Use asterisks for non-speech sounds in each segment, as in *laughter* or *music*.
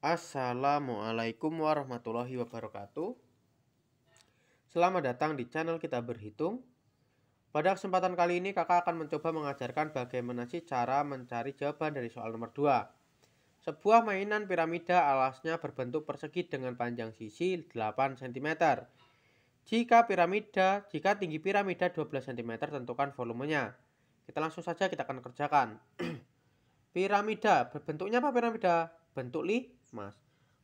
Assalamualaikum warahmatullahi wabarakatuh Selamat datang di channel kita berhitung Pada kesempatan kali ini kakak akan mencoba mengajarkan bagaimana sih cara mencari jawaban dari soal nomor 2 Sebuah mainan piramida alasnya berbentuk persegi dengan panjang sisi 8 cm Jika piramida, jika tinggi piramida 12 cm tentukan volumenya Kita langsung saja kita akan kerjakan *clears throat* Piramida, berbentuknya apa piramida? Bentuk li mas.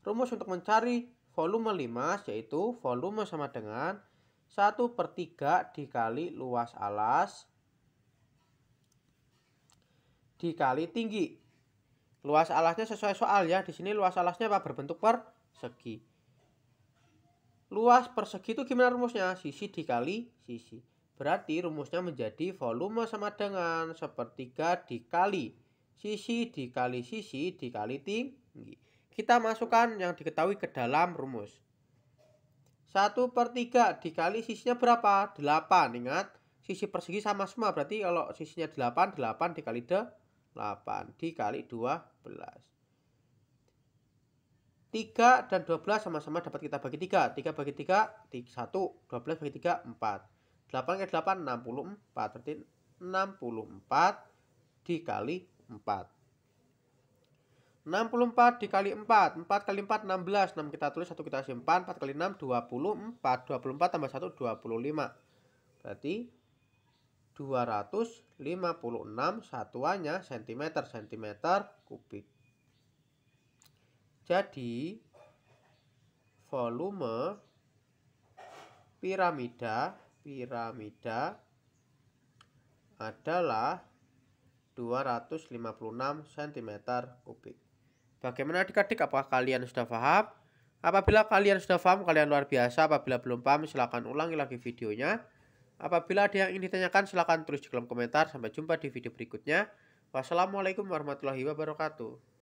Rumus untuk mencari volume limas yaitu volume sama dengan 1 per 3 dikali luas alas dikali tinggi. Luas alasnya sesuai soal ya. Di sini luas alasnya apa? Berbentuk persegi. Luas persegi itu gimana rumusnya? Sisi dikali sisi. Berarti rumusnya menjadi volume sama dengan sepertiga dikali sisi dikali sisi dikali tinggi. Kita masukkan yang diketahui ke dalam rumus. 1 per 3 dikali sisinya berapa? 8. Ingat, sisi persegi sama semua. Berarti kalau sisinya 8, 8 dikali 8. Dikali 12. 3 dan 12 sama-sama dapat kita bagi 3. 3 bagi 3, 1. 12 bagi 3, 4. 8 ke 8, 64. Berarti 64 dikali 4. 64 dikali 4 4 kali 4 16 6 kita tulis 1 kita simpan 4 kali 6 24 24 tambah 1 25 Berarti 256 satuannya cm cm kubik Jadi volume piramida piramida adalah 256 cm kubik Bagaimana adik-adik apakah kalian sudah paham? Apabila kalian sudah paham, kalian luar biasa. Apabila belum paham, silahkan ulangi lagi videonya. Apabila ada yang ingin ditanyakan, silahkan tulis di kolom komentar. Sampai jumpa di video berikutnya. Wassalamualaikum warahmatullahi wabarakatuh.